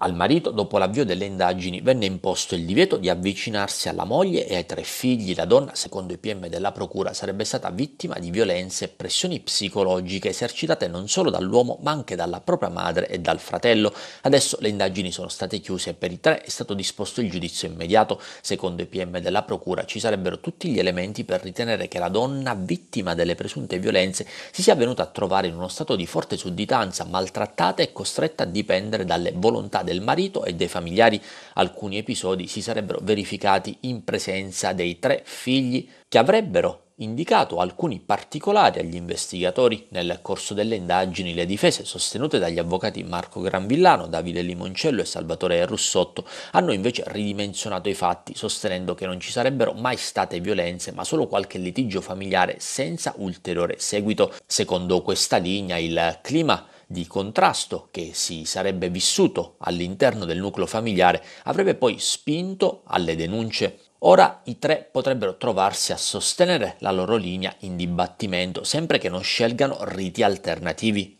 Al marito, dopo l'avvio delle indagini, venne imposto il divieto di avvicinarsi alla moglie e ai tre figli. La donna, secondo i PM della Procura, sarebbe stata vittima di violenze e pressioni psicologiche esercitate non solo dall'uomo ma anche dalla propria madre e dal fratello. Adesso le indagini sono state chiuse e per i tre è stato disposto il giudizio immediato. Secondo i PM della Procura ci sarebbero tutti gli elementi per ritenere che la donna, vittima delle presunte violenze, si sia venuta a trovare in uno stato di forte sudditanza, maltrattata e costretta a dipendere dalle volontà del marito e dei familiari. Alcuni episodi si sarebbero verificati in presenza dei tre figli che avrebbero indicato alcuni particolari agli investigatori. Nel corso delle indagini le difese sostenute dagli avvocati Marco Granvillano, Davide Limoncello e Salvatore Russotto hanno invece ridimensionato i fatti, sostenendo che non ci sarebbero mai state violenze, ma solo qualche litigio familiare senza ulteriore seguito. Secondo questa linea il clima di contrasto che si sarebbe vissuto all'interno del nucleo familiare avrebbe poi spinto alle denunce. Ora i tre potrebbero trovarsi a sostenere la loro linea in dibattimento, sempre che non scelgano riti alternativi